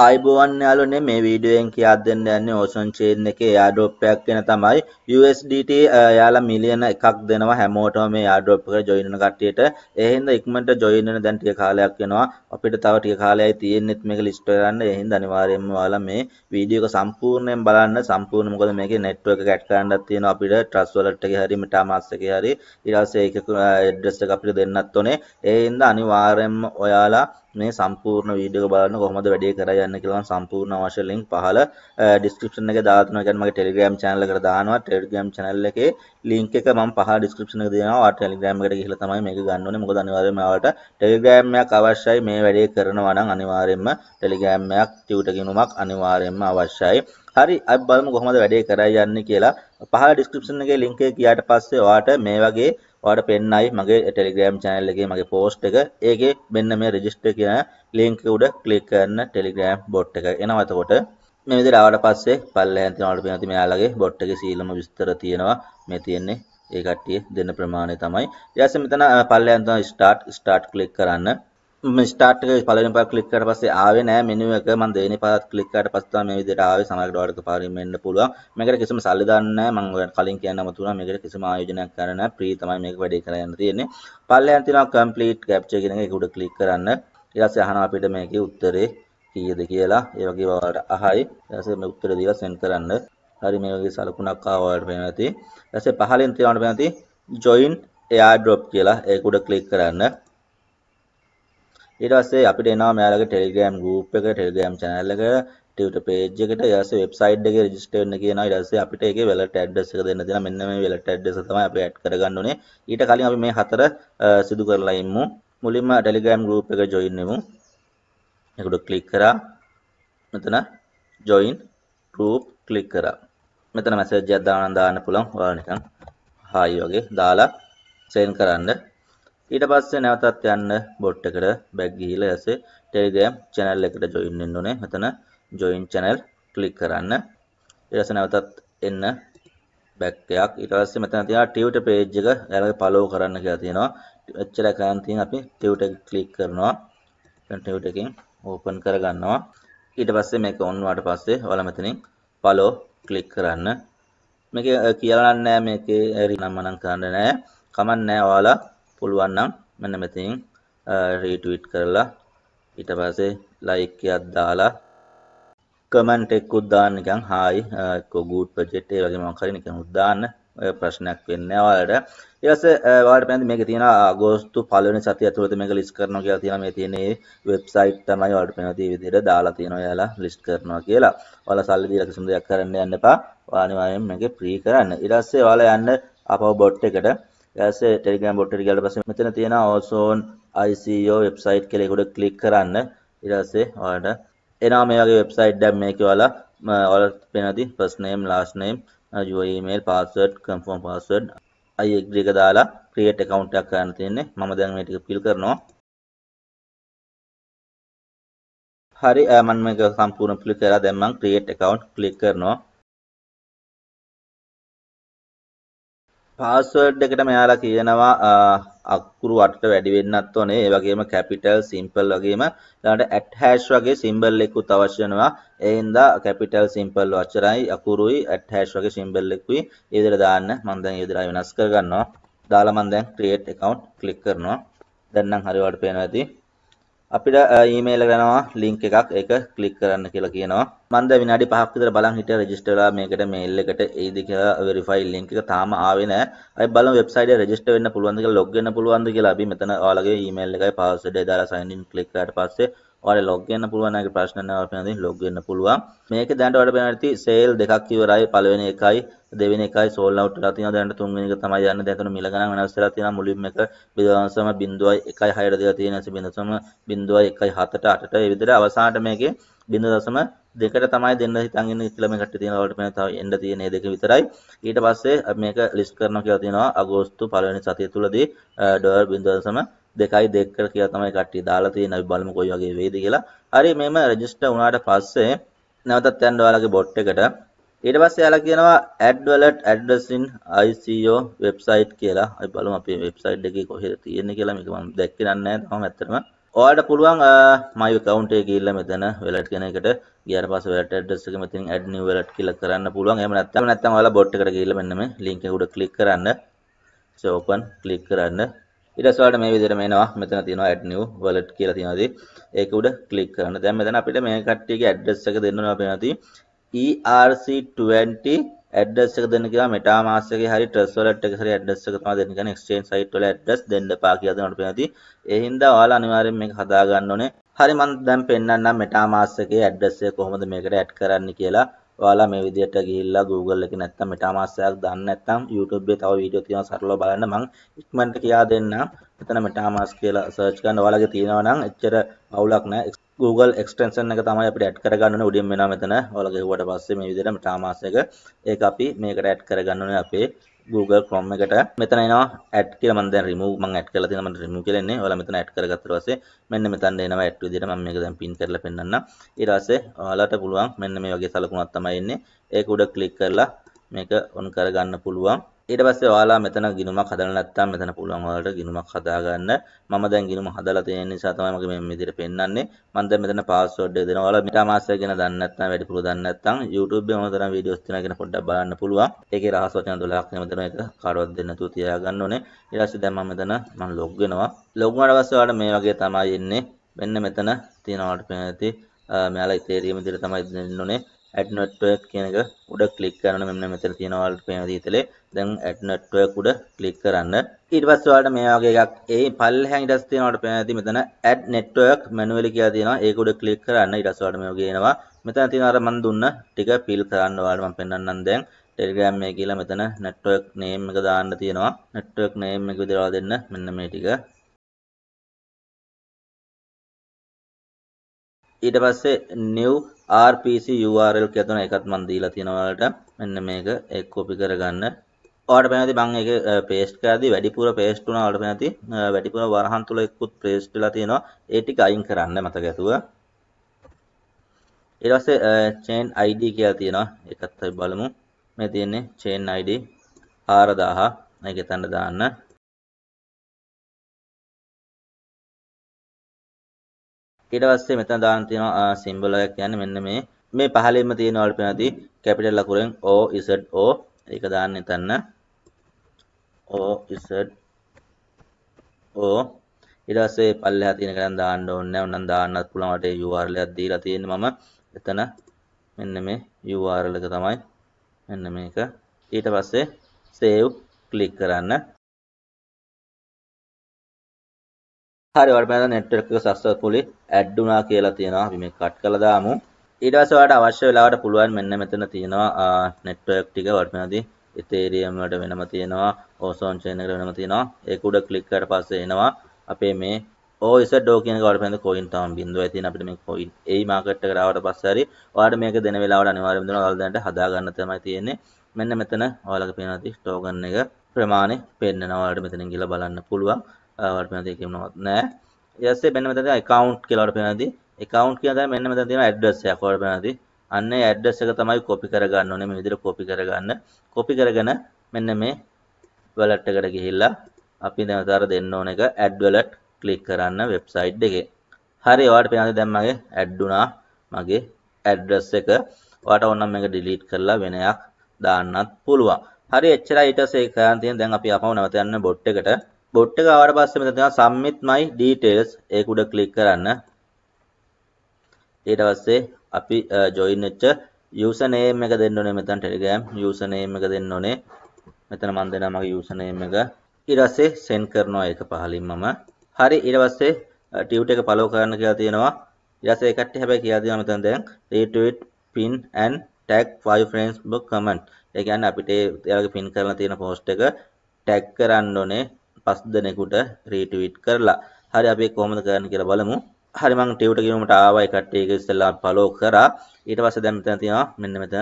අයිබෝවන් යාලුනේ මේ වීඩියෝයෙන් කියා දෙන්න යන්නේ ඕෂන් චේන් එකේ airdrop එකක් ගැන තමයි USDT යාලා මිලියන එකක් දෙනවා හැමෝටම මේ airdrop එකට join වෙන කට්ටියට ඒ හින්දා ඉක්මනට join වෙන දැන් ටික කාලයක් වෙනවා අපිට තව ටික කාලයයි තියෙන්නෙත් මේක list කරන්න ඒ හින්දා අනිවාර්යයෙන්ම ඔයාලා මේ වීඩියෝ එක සම්පූර්ණයෙන් බලන්න සම්පූර්ණ මොකද මේකේ network එක ඇඩ් කරන්නත් තියෙනවා අපිට trust wallet එකේ හරි metamask එකේ හරි ඊට පස්සේ ඒක address එක අපිට දෙන්නත් ඕනේ ඒ හින්දා අනිවාර්යයෙන්ම ඔයාලා මේ සම්පූර්ණ වීඩියෝ බලන්න කොහොමද වැඩේ කරා යන්න කියලා සම්පූර්ණ අවශ්‍ය ලින්ක් පහල ඩිස්ක්‍රිප්ෂන් එකේ දාලා තියෙනවා. ඒ කියන්නේ මගේ Telegram channel එකට දානවා. Telegram channel එකේ ලින්ක් එක මම පහල ඩිස්ක්‍රිප්ෂන් එකේ දෙනවා. ඔයා Telegram එකට ගිහලා තමයි මේක ගන්න ඕනේ. මොකද අනිවාර්යයෙන්ම ඔයාලට Telegram එකක් අවශ්‍යයි. මේ වැඩේ කරනවා නම් අනිවාර්යයෙන්ම Telegram එකක් ටියුටර් ගිණුමක් අනිවාර්යයෙන්ම අවශ්‍යයි. හරි අපි බලමු කොහොමද වැඩේ කරා යන්නේ කියලා. පහල ඩිස්ක්‍රිප්ෂන් එකේ ලින්ක් එක ගියාට පස්සේ ඔයාට මේ වගේ ඔයාලට පෙන්නයි මගේ ටෙලිග්‍රෑම් channel එකේ මගේ post එක. ඒකේ මෙන්න මේ register කියන link එක උඩ click කරන්න Telegram bot එක එනවා. එතකොට මේ විදිහට ආවට පස්සේ පල්ලෙහෙන් තියනකොට පේනවා මෙයාලගේ බොට් එකේ සීලම විස්තර තියෙනවා මේ තියෙන්නේ ඒ කට්ටිය දෙන ප්‍රමාණය තමයි ඊට පස්සේ මෙතන පල්ලෙහෙන් තියෙන ස්ටාර්ට් ස්ටාර්ට් ක්ලික් කරන්න මේ ස්ටාර්ට් එක පළවෙනි පාර ක්ලික් කරලා පස්සේ ආවේ නෑ මෙනු එක මම දෙවෙනි පාරත් ක්ලික් කරාට පස්සේ තමයි මේ විදිහට ආවේ සමහරකට ඔයාලට පාරින් වෙන්න පුළුවන් මේකට කිසිම සල්ලි දාන්න නෑ මම ඔයාලට කලින් කියන්න අමතුණා මේකට කිසිම ආයෝජනයක් කරන්න නෑ ප්‍රී තමයි මේක වැඩේ කරගෙන තියෙන්නේ පල්ලෙහෙන් තියෙනවා කම්ප්ලීට් කැප්චර් කියන එක ඒක උඩ ක්ලික් කරන්න ඊට පස්සේ අහනවා අපිට මේකේ උත්තරේ කීයද කියලා ඒ වගේ වලට අහයි ඊට පස්සේ මේ උත්තර දීලා send කරන්න හරි මේ වගේ සලකුණක් ආවට පේනවා ඇති ඊට පස්සේ පහලෙන් තියනවට පේනවා ඇති join airdrop කියලා ඒක උඩ click කරන්න ඊට පස්සේ අපිට එනවා මෙයාලගේ Telegram group එක Telegram channel එක Twitter page එකට ඊට පස්සේ website එකේ register වෙන්න කියනවා ඊට පස්සේ අපිට ඒකේ wallet address එක දෙන්න දෙනවා මෙන්න මේ wallet address එක තමයි අපි add කරගන්න ඕනේ ඊට කලින් අපි මේ හතර සිදු කරලා ඉමු මුලින්ම Telegram group එක join වෙමු එකට ක්ලික් කරා මෙතන join group ක්ලික් කරා මෙතන මැසේජ් එකක් දාන්න දාන්න පුළුවන් ඔයාලා නිකන් හායි වගේ දාලා සෙන්ඩ් කරන්න ඊට පස්සේ නැවතත් යන්න බොට් එකට බැක් ගිහිලා ඇසේ Telegram channel එකට join වෙන්න ඕනේ මෙතන join channel ක්ලික් කරන්න ඊට පස්සේ නැවතත් එන්න බැක් එකක් ඊට පස්සේ මෙතන තියෙනවා ටියුටර් page එක යාළුවෝ follow කරන්න කියලා තියෙනවා එච්චර කරන් තියෙන අපි ටියුටර් එක ක්ලික් කරනවා ටියුටර් එකෙන් ඕපන් කරගන්නවා ඊට පස්සේ මේක ඔන් වුණාට පස්සේ ඔයාලා මෙතනින් follow click කරන්න මේක කියලා නෑ මේකේ නම් මනම් කරන්න නෑ කමන්න නෑ ඔයාලා පුළුවන් නම් මෙන්න මෙතනින් retweet කරලා ඊට පස්සේ like එකක් දාලා කමෙන්ට් එකකුත් දාන්න නිකන් hi එක්ක good project ඒ වගේ මොකක් හරි නිකන් උදාන්න ප්‍රශ්නයක් වෙන්න ඔයාලට. ඊට පස්සේ ඔයාලට පැහැදිලි මේකේ තියෙන අගෝස්තු පළවෙනි සතිය ඇතුළත මේක ලිස්ට් කරනවා කියලා තියෙනවා. මේ තියෙන මේ වෙබ්සයිට් තමයි ඔයාලට පේන තියෙ විදිහට දාලා තියෙනවා. ඔයාලා ලිස්ට් කරනවා කියලා. ඔයාලා සල්ලි දීලා කිසිම දෙයක් කරන්න යන්න එපා. ඔයා අනිවාර්යෙන් මේකේ ප්‍රී කරන්න. ඊට පස්සේ ඔයාලා යන්න අපව බොට් එකට. ඊට පස්සේ Telegram බොට් එකට ගියාට පස්සේ මෙතන තියෙන Ozone ICO වෙබ්සයිට් කියලා ඒක උඩ ක්ලික් කරන්න. ඊට පස්සේ ඔයාලට එනවා මේ වගේ වෙබ්සයිට් දැන් මේකේ ඔයාලා ඔයාලට පේනදී first name last name your email password confirm password i agree එක දාලා create account එකක් කරන්න තියෙන්නේ මම දැන් මේ ටික fill කරනවා හරි මම මේක සම්පූර්ණ fill කරලා දැන් මම create account click කරනවා පාස්වර්ඩ් එකට මෙයාලා කියනවා අක්කුරු අටට වැඩි වෙන්නත් ඕනේ. ඒ වගේම කැපිටල් සිම්පල් වගේම ඊළඟට ඇට් හැෂ් වගේ සිම්බල් එකකුත් අවශ්‍ය වෙනවා. ඒ හින්දා කැපිටල් සිම්පල් වචරයි අකුරුයි ඇට් හැෂ් වගේ සිම්බල් එකකුයි ඒ විදිහට දාන්න. මම දැන් ඒ විදිහට වෙනස් කරගන්නවා. දාලා මම දැන් create account click කරනවා. දැන් නම් හරියට පේනවා ඇති. අපිට ඊමේල් එකනවා ලින්ක් එකක් ඒක ක්ලික් කරන්න කියලා කියනවා මන්ද විනාඩි 5ක් විතර බලන් හිටියා රෙජිස්ටර් වෙලා මේකට මේල් එකට එයිද කියලා වෙරිෆයි ලින්ක් එක තාම ආවේ නැහැ. අපි බලමු වෙබ්සයිට් එක රෙජිස්ටර් වෙන්න පුළුවන්ද කියලා ලොග් වෙන්න පුළුවන්ද කියලා. අපි මෙතන ඔයාලගේ ඊමේල් එකයි පාස්වර්ඩ් එක දාලා sign in click කරාට පස්සේ ඔයාලට log වෙන්න පුළුවන් නැගේ ප්‍රශ්න නැවල් පෙනදී log වෙන්න පුළුවන් මේකේ දැනට ඔයාලට පෙනවති sale දෙකක් ඉවරයි පළවෙනි එකයි දෙවෙනි එකයි sold out වෙලා තියෙනවා දැනට තුන්වෙනි එක තමයි යන්නේ දැන් තුන මිල ගණන් වෙනස් වෙලා තියෙනවා මුලින්ම එක 0.1 0.6ට දෙලා තියෙනවා 0.1 0.7ට 8ට ඒ විදිහට අවසානට මේකේ 0.2කට තමයි දෙන්න හිතන් ඉන්නේ කියලා මේ කට්ටිය තියෙනවා. ඔයාලට මේ තව එන්න තියෙන දෙක විතරයි. ඊට පස්සේ මේක ලිස්ට් කරනවා කියලා තියෙනවා අගෝස්තු පළවෙනි සතිය තුලදී ඩොලර් 0.2යි 2 කියලා තමයි කට්ටිය දාලා තියෙන. අපි බලමු කොයි වගේ වේද කියලා. හරි මේම රෙජිස්ටර් වුණාට පස්සේ නැවතත් යන්න ඔයාලගේ බොට් එකට. ඊට පස්සේ යාලා කියනවා add wallet address in ICO website කියලා. අපි බලමු අපේ වෙබ්සයිට් එකේ කොහෙද තියෙන්නේ කියලා මේක මම දැක්කේ නැහැ තාම ඇත්තටම. ඔයාලට පුළුවන් my account එක ගිහිල්ලා මෙතන wallet කියන එකට ගියාට පස්සේ wallet address එක මෙතනින් add new wallet කියලා කරන්න පුළුවන්. එහෙම නැත්නම් නැත්නම් ඔයාලා bot එකට ගිහිල්ලා මෙන්න මේ link එක උඩ click කරන්න. so open click කරන්න. ඊට පස්සේ ඔයාලට මේ විදිහට මේනවා. මෙතන තියෙනවා add new wallet කියලා තියෙනවා. ඒක උඩ click කරන්න. දැන් මෙතන අපිට මේ කට්ටියගේ address එක දෙන්න ඕන අපේ නැති ERC20 ඇඩ්ඩස් එක දෙන්න කියලා මෙටා මාස් එකේ හරි ට්‍රස් වලට් එකේ හරි ඇඩ්ඩස් එක තමයි දෙන්න කියන්නේ exchange site වල ඇඩ්ඩස් දෙන්න එපා කියලා දෙනවට පෙනදී ඒ හින්දා ඔයාලා අනිවාර්යෙන් මේක හදා ගන්න ඕනේ හරි මම දැන් පෙන්නන්නම් මෙටා මාස් එකේ ඇඩ්ඩස් එක කොහොමද මේකට ඇඩ් කරන්න කියලා ඔයාලා මේ විදිහට ගිහිල්ලා Google එකේ නැත්තම් MetaMask එකක් දාන්න නැත්තම් YouTube එකේ තව වීඩියෝ තියෙනවා සරලව බලන්න මම ඉක්මනට කියා දෙන්නම්. මෙතන MetaMask කියලා search කරන්න ඔයාලගේ තියෙනවා නම් එච්චර අවුලක් නැහැ. Google extension එක තමයි අපිට ඇඩ් කරගන්න ඕනේ උඩින් මෙනවා මෙතන. ඔයාලගේ හුවට පස්සේ මේ විදිහට ටාමාස් එක ඒක අපි මේකට ඇඩ් කරගන්න ඕනේ අපේ Google Chrome එකට. මෙතන එනවා ඇඩ් කියලා මම දැන් remove මම ඇඩ් කරලා තියෙනවා මම remove කියලා ඉන්නේ. ඔයාලා මෙතන ඇඩ් කරගත්තට පස්සේ මෙන්න මෙතන එනවා ඇඩ් විදිහට මම මේක දැන් pin කරලා පෙන්නන්නම්. ඊට පස්සේ ඔයාලට පුළුවන් මෙන්න මේ වගේ සලකුණක් තමයි එන්නේ. ඒක උඩ ක්ලික් කරලා මේක ඔන් කරගන්න පුළුවන්. ඊට පස්සේ ඔයාලා මෙතන ගිනුමක් හදලා නැත්නම් මෙතන පුළුවන් ඔයාලට ගිනුමක් හදාගන්න. මම දැන් ගිනුම හදලා තියෙන නිසා තමයි මගේ මේ විදිහට පෙන්වන්නේ. මම දැන් මෙතන පාස්වර්ඩ් එක දෙනවා. ඔයාලා මෙටාමාස්ටර් ගැන දන්නේ නැත්නම් වැඩිපුර දන්නේ නැත්නම් YouTube එකේ මොන තරම් වීඩියෝස් තියෙනවා කියන පොඩ්ඩක් බලන්න පුළුවන්. ඒකේ රහස් වචන 12ක් නේ මෙතන එක කාටවත් දෙන්න නැතුව තියාගන්න ඕනේ. ඊට පස්සේ දැන් මම මෙතන මම log වෙනවා. log වුණාට පස්සේ ඔයාලට මේ වගේ තමයි එන්නේ. මෙන්න මෙතන තියෙනවාට පේන ඇති. මෙයාලා ඉතේරියම විදිහට තමයි දෙන්න ඕනේ. ඇඩ් network කියන එක උඩ ක්ලික් කරන්න මෙන්න මෙතන තියෙනවා ඔයාලට පේන විදිහටලේ දැන් ඇඩ් network උඩ ක්ලික් කරන්න ඊට පස්සේ ඔයාලට මේ වගේ එකක් ඒ පල්ලෙහාන් ඊට පස්සේ තියෙන ඔයාලට පේන විදිහ මෙතන ඇඩ් network manually කියලා තියෙනවා ඒක උඩ ක්ලික් කරන්න ඊට පස්සේ ඔයාලට මේ වගේ එනවා මෙතන තියෙන අර මම දුන්න ටික පිල් කරන්න ඔයාලට මම පෙන්වන්නම් දැන් ටෙලිග්‍රෑම් එක කියලා මෙතන network name එක දාන්න තියෙනවා network name එක විදිහට දෙන්න මෙන්න මේ ටික ඊට පස්සේ new RPC URL කියලා තියෙන එකත් මම දීලා තියෙනවා ඔයාලට. මෙන්න මේක එක් කොපි කරගන්න. ඔයාලට පැහැදිලි මම ඒක paste කරද්දී වැඩිපුර paste වුණා ඔයාලට පැහැදිලි වැඩිපුර වරහන් තුල එක්කුත් paste වෙලා තියෙනවා. ඒ ටික අයින් කරන්න මතක ඇතුව. ඊට පස්සේ chain ID කියලා තියෙනවා. ඒකත් අපි බලමු. මේ තියෙන්නේ chain ID 4000. මේක එතනට දාන්න. ඊට පස්සේ මෙතන දාන්න තියෙනවා සිම්බල් එකක් කියන්නේ මෙන්න මේ මේ පහළින්ම තියෙන වල පෙනදී කැපිටල් ලකුරෙන් O Z O ඒක දාන්න එතන O Z O ඊට පස්සේ පල්ලෙහා තියෙන ගණන් දාන්න ඕනේ නැහැ උනම් දාන්නත් පුළුවන් වටේ URL එකක් දීලා තියෙන්නේ මම එතන මෙන්න මේ URL එක තමයි මෙන්න මේක ඊට පස්සේ save ක්ලික් කරන්න හරි ඔයාලට මම network එක successfully add වුණා කියලා තියෙනවා අපි මේක කට් කරලා දාමු ඊට පස්සේ ඔයාලට අවශ්‍ය වෙලාවට පුළුවන් මෙන්න මෙතන තියෙනවා network ටික ඔයාලට මෙතනදී Ethereum වලට වෙනම තියෙනවා Ozone chain එකට වෙනම තියෙනවා ඒක උඩ click කරලා පස්සේ එනවා අපේ මේ OZO කියන එක ඔයාලට පෙන්ද coin තමයි බින්දුවයි තියෙන අපිට මේ coin එයි market එකට ආවට පස්සේ හරි ඔයාලට මේක දෙන වෙලාවට අනිවාර්යෙන්ම දෙනවා ඔයාලා දැනට හදා ගන්න තමයි තියෙන්නේ මෙන්න මෙතන ඔයාලගේ පේනවා ටෝකන් එක ප්‍රමාණය පෙන්නවා ඔයාලට මෙතනින් ගිහලා බලන්න පුළුවන් පනති කියනවත් නෑ යස්සේ පෙන්න මෙතන account කියලා වර පෙන්නදී account කියන දා මෙන්න මෙතන තියෙන address එකක් වර පෙන්නදී අන්න ඒ address එක තමයි copy කරගන්න ඕනේ මේ විදිහට copy කරගන්න copy කරගෙන මෙන්න මේ wallet එකට ගිහිල්ලා අපි දැන් අර දෙන්න ඕන එක add wallet click කරන්න website එකේ හරි ඔයාලට පෙන්නදී දැන් මගේ add වුණා මගේ address එක ඔයාලට ඕනම් මේක delete කරලා වෙනයක් දාන්නත් පුළුවන් හරි එච්චරයි ඊට පස්සේ කරන් තියෙන දැන් අපි ආපහු නැවත යන්න බොට් එකට බොට් එක ආවට පස්සේ මෙතන තියෙනවා submit my details ඒක උඩ ක්ලික් කරන්න ඊට පස්සේ අපි join වෙච්ච user name එක දෙන්න ඕනේ මෙතන telegram user name එක දෙන්න ඕනේ මෙතන මම දෙනවා මගේ user name එක ඊට පස්සේ send කරනවා ඒක පහලින් මම හරි ඊට පස්සේ ටියුට් එක follow කරන්න කියලා තියෙනවා ඊට පස්සේ ඒකට හැබැයි කියලා දෙනවා මෙතන දැන් retweet pin and tag five friends book comment ඒ කියන්නේ අපිට ඒගොල්ලෝ පින් කරලා තියෙන post එක tag කරන්න ඕනේ පස් දෙනෙකුට රීට්වීට් කරලා හරි අපි කොහොමද කරන්න කියලා බලමු හරි මං ටියුට කියවමට ආවයි කට්ටිය ඒක ඉස්සෙල්ලා ෆලෝ කරා ඊට පස්සේ දැන් මෙතන තියෙනවා මෙන්න මෙතන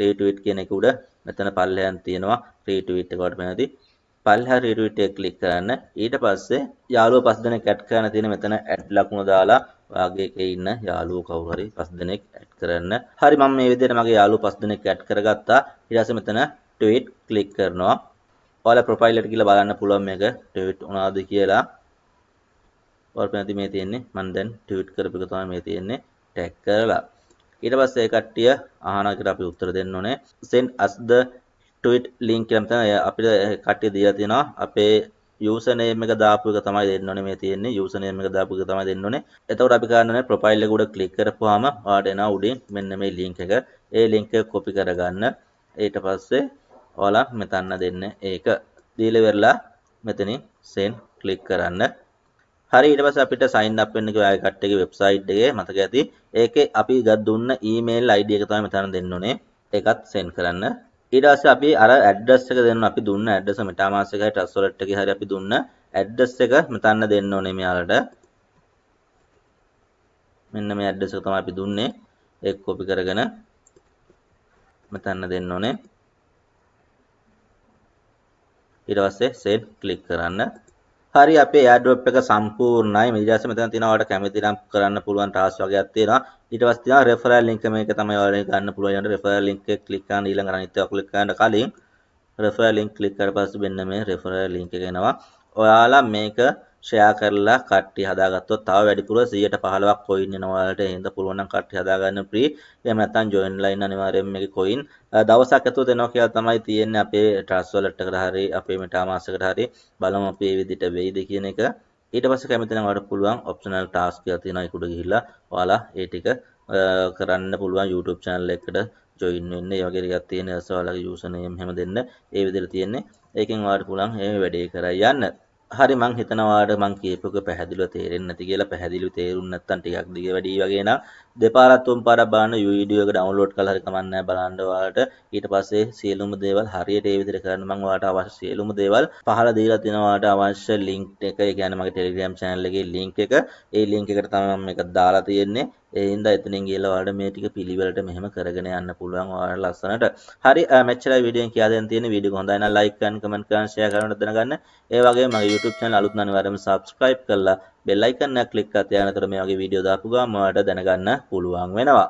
රීට්වීට් කියන එක උඩ මෙතන පල්ලෙහාන් තියෙනවා රීට්වීට් එකට පැහැදිලි පල්හ රිටුවිට කලික් කරන්න ඊට පස්සේ යාලුව පස් දෙනෙක් ඇට් කරන තියෙන මෙතන ඇඩ් ලකුණු දාලා වාගේ ඉන්න යාලුව කවුරු හරි පස් දෙනෙක් ඇඩ් කරන්න. හරි මම මේ විදිහට මගේ යාලුව පස් දෙනෙක් ඇඩ් කරගත්තා. ඊට පස්සේ මෙතන ට්වීට් ක්ලික් කරනවා. ඔයාලා ප්‍රොෆයිල් එකට ගිහලා බලන්න පුළුවන් මේක ට්වීට් වුණාද කියලා. ඔයාලා පැති මේ තියෙන්නේ මම දැන් ට්වීට් කරපු එක තමයි මේ තියෙන්නේ ටැග් කරලා. ඊට පස්සේ ඒ කට්ටිය අහන එකට අපි උත්තර දෙන්න ඕනේ. send us the tweet link කියලා තමයි අපිට කට්ටිය දීලා තියෙනවා. අපේ යූසර් නේම් එක දාපු එක තමයි දෙන්න ඕනේ මේ තියෙන්නේ යූසර් නේම් එක දාපු එක තමයි දෙන්න ඕනේ එතකොට අපි කරන්න ඕනේ ප්‍රොෆයිල් එක උඩ ක්ලික් කරපුවාම ඔයාලට එනවා උඩින් මෙන්න මේ ලින්ක් එක ඒ ලින්ක් එක කොපි කරගන්න ඊට පස්සේ ඔයාලා මෙතන්න දෙන්න ඒක දීලා ඉවරලා මෙතනින් send click කරන්න හරි ඊට පස්සේ අපිට sign up වෙන්න කියලා කට්ටියගේ වෙබ්සයිට් එකේ මතක ඇති. ඒකේ අපි ගත් දුන්න email ID එක තමයි මෙතන දෙන්න ඕනේ. ඒකත් send කරන්න. ඊට පස්සේ අපි අර address එක දෙන්න අපි දුන්න address MetaMask එකයි Trust Wallet එකේ හරි අපි දුන්න address එක මෙතන දෙන්න ඕනේ මෙයාලට. මෙන්න මේ address එක තමයි අපි දුන්නේ. ඒක copy කරගෙන මෙතන දෙන්න ඕනේ. ඊට පස්සේ save click කරන්න. හරි අපේ airdrop එක සම්පූර්ණයි. ඊට පස්සේ මෙතන තියෙනවා ඔයාලට කැමති නම් කරන්න පුළුවන් task වගේක් තියෙනවා. ඊට පස්සේ තියෙනවා referral link මේක තමයි ඔයාලට ගන්න පුළුවන්. ඊළඟ referral link එක click කරන්න ඊළඟ අනිත් එක click කරන්න කලින් referral link click කරලා පස්සේ මෙන්න මේ referral link එක එනවා. ඔයාලා මේක ෂෙයා කරලා කට්ටිය හදාගත්තොත් තව වැඩිපුර 115ක් කොයින් එනවා වලට එහෙනම් පුළුවන් නම් කට්ටිය හදාගන්න ප්‍රී එහෙම නැත්නම් ජොයින් ලයින් අනිවාර්යයෙන්ම මේකේ කොයින් දවසක් ඇතුළත එනවා කියලා තමයි තියෙන්නේ අපේ ට්‍රස් වලට් එකට හරි අපේ මෙටා මාසෙකට හරි බලමු අපි මේ විදිහට වෙයිද කියන එක ඊට පස්සේ කැමති නම් ඔයාලට පුළුවන් ඔප්ෂනල් ටාස්ක් කියලා තියෙනවා ඒකට ගිහිල්ලා ඔයාලා ඒ ටික කරන්න පුළුවන් YouTube channel එකට ජොයින් වෙන්න ඒ වගේ එකක් තියෙන නිසා ඔයාලගේ යූසර් නේම් හැම දෙන්න ඒ විදිහට තියෙන්නේ ඒකෙන් ඔයාලට පුළුවන් මේ වැඩේ කරා යන්න හරි මං හිතනවාට මං කියපුක පැහැදිලව තේරෙන් නැති කියලා පැහැදිලි තේරුන්නත්තන් ටිකක් දිග වැඩි වගේන දෙපාරත්තුම් පර බාන යුඩියෝ එක ඩවන්ලෝඩ් කලර කමන්න බලන්ඩවාට ඊට පස්සේ සියලුම දේවල් හරියට ඒවිදිර කරන මංවාට අවශ්‍ය සියලුම දේවල් පහල දීලා තිනවාට අවශ්‍ය ලිංක් එක ගැනමගේ ටෙලිග්‍රම් චැනල්ලගේ ලිංක් එක ඒ ලිංක එකට තමම් එක දාලා තියෙන්නේ ඒන්ද එතනින් ගිහලා ඔයාලට මේ ටික පිළිවෙලට මෙහෙම කරගෙන යන්න පුළුවන් ඔයාලට ලස්සනට. හරි මෙච්චරයි වීඩියෝ කියා දෙන්න තියෙන වීඩියෝ හොඳයි නම් ලයික් කරන්න, කමෙන්ට් කරන්න, ෂෙයා කරන්න දැනගන්න. ඒ වගේම මගේ YouTube channel අලුත් නම් අනිවාර්යයෙන්ම subscribe කරලා bell icon එක click කරලා තියාගන්නතර මේ වගේ වීඩියෝ දාපු ගාම ඔයාලට දැනගන්න පුළුවන් වෙනවා.